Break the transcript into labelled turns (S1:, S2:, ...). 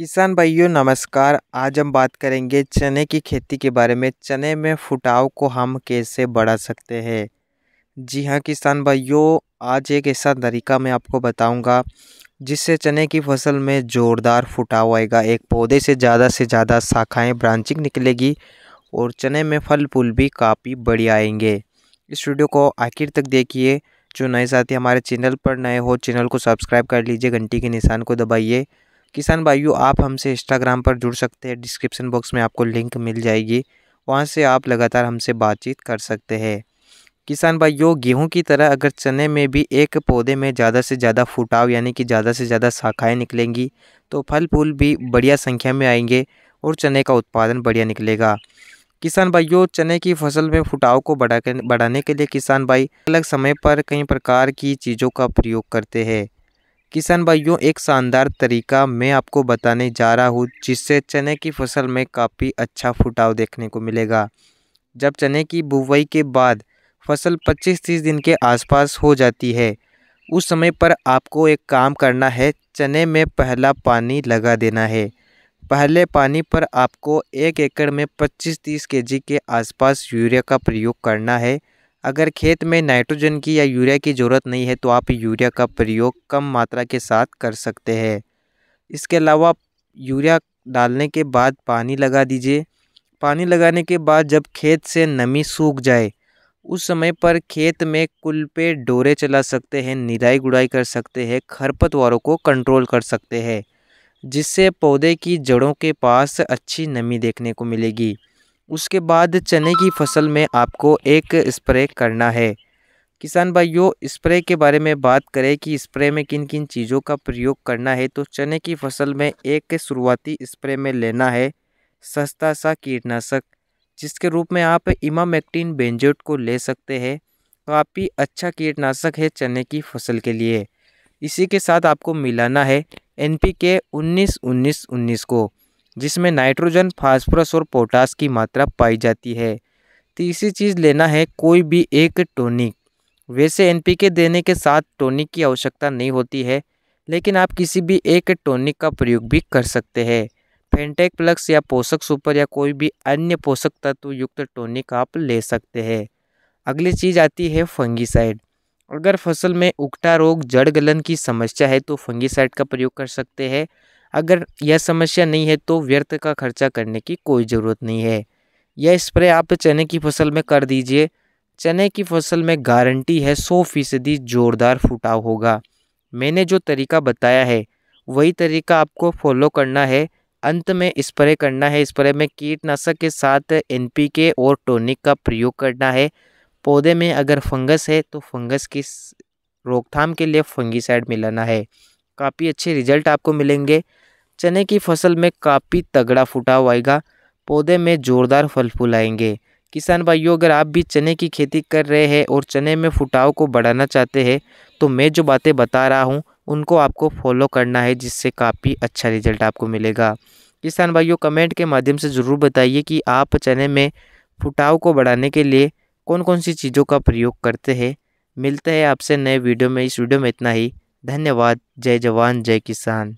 S1: किसान भाइयों नमस्कार आज हम बात करेंगे चने की खेती के बारे में चने में फुटाव को हम कैसे बढ़ा सकते हैं जी हाँ किसान भाइयों आज एक ऐसा तरीका मैं आपको बताऊंगा जिससे चने की फसल में ज़ोरदार फुटाव आएगा एक पौधे से ज़्यादा से ज़्यादा शाखाएं ब्रांचिंग निकलेगी और चने में फल फूल भी काफ़ी बढ़िया आएंगे इस वीडियो को आखिर तक देखिए जो नए साथी हमारे चैनल पर नए हो चैनल को सब्सक्राइब कर लीजिए घंटी के निशान को दबाइए किसान भाइयों आप हमसे इंस्टाग्राम पर जुड़ सकते हैं डिस्क्रिप्शन बॉक्स में आपको लिंक मिल जाएगी वहाँ से आप लगातार हमसे बातचीत कर सकते हैं किसान भाइयों गेहूं की तरह अगर चने में भी एक पौधे में ज़्यादा से ज़्यादा फुटाव यानी कि ज़्यादा से ज़्यादा शाखाएँ निकलेंगी तो फल फूल भी बढ़िया संख्या में आएंगे और चने का उत्पादन बढ़िया निकलेगा किसान भाइयों चने की फसल में फुटाव को बढ़ा बढ़ाने के लिए किसान भाई अलग समय पर कई प्रकार की चीज़ों का प्रयोग करते हैं किसान भाइयों एक शानदार तरीका मैं आपको बताने जा रहा हूँ जिससे चने की फसल में काफ़ी अच्छा फुटाव देखने को मिलेगा जब चने की बुवाई के बाद फसल 25-30 दिन के आसपास हो जाती है उस समय पर आपको एक काम करना है चने में पहला पानी लगा देना है पहले पानी पर आपको एक एकड़ में 25-30 केजी के आसपास यूरिया का प्रयोग करना है अगर खेत में नाइट्रोजन की या यूरिया की ज़रूरत नहीं है तो आप यूरिया का प्रयोग कम मात्रा के साथ कर सकते हैं इसके अलावा यूरिया डालने के बाद पानी लगा दीजिए पानी लगाने के बाद जब खेत से नमी सूख जाए उस समय पर खेत में कुल पे डोरे चला सकते हैं निराई गुड़ाई कर सकते हैं खरपतवारों को कंट्रोल कर सकते हैं जिससे पौधे की जड़ों के पास अच्छी नमी देखने को मिलेगी उसके बाद चने की फसल में आपको एक स्प्रे करना है किसान भाइयों स्प्रे के बारे में बात करें कि स्प्रे में किन किन चीज़ों का प्रयोग करना है तो चने की फसल में एक शुरुआती स्प्रे में लेना है सस्ता सा कीटनाशक जिसके रूप में आप इमामेक्टिन बेंजोट को ले सकते हैं काफ़ी तो अच्छा कीटनाशक है चने की फसल के लिए इसी के साथ आपको मिलाना है एन पी के उन्नीस उन्नीस उन्नीस को जिसमें नाइट्रोजन फास्फोरस और पोटास की मात्रा पाई जाती है तीसरी चीज़ लेना है कोई भी एक टोनिक वैसे एनपीके देने के साथ टोनिक की आवश्यकता नहीं होती है लेकिन आप किसी भी एक टोनिक का प्रयोग भी कर सकते हैं फेंटेक प्लक्स या पोषक सुपर या कोई भी अन्य पोषक तत्व युक्त टोनिक आप ले सकते हैं अगली चीज़ आती है फंगीसाइड अगर फसल में उकटा रोग जड़ गलन की समस्या है तो फंगीसाइड का प्रयोग कर सकते हैं अगर यह समस्या नहीं है तो व्यर्थ का खर्चा करने की कोई ज़रूरत नहीं है यह स्प्रे आप चने की फसल में कर दीजिए चने की फसल में गारंटी है सौ फीसदी ज़ोरदार फुटाव होगा मैंने जो तरीका बताया है वही तरीका आपको फॉलो करना है अंत में स्प्रे करना है स्प्रे में कीटनाशक के साथ एन और टोनिक का प्रयोग करना है पौधे में अगर फंगस है तो फंगस की रोकथाम के लिए फंगिसाइड मिलाना है काफ़ी अच्छे रिजल्ट आपको मिलेंगे चने की फसल में काफ़ी तगड़ा फुटाव आएगा पौधे में ज़ोरदार फल फूल आएंगे किसान भाइयों अगर आप भी चने की खेती कर रहे हैं और चने में फुटाव को बढ़ाना चाहते हैं तो मैं जो बातें बता रहा हूँ उनको आपको फॉलो करना है जिससे काफ़ी अच्छा रिजल्ट आपको मिलेगा किसान भाइयों कमेंट के माध्यम से ज़रूर बताइए कि आप चने में फुटाव को बढ़ाने के लिए कौन कौन सी चीज़ों का प्रयोग करते हैं मिलते हैं आपसे नए वीडियो में इस वीडियो में इतना ही धन्यवाद जय जवान जय किसान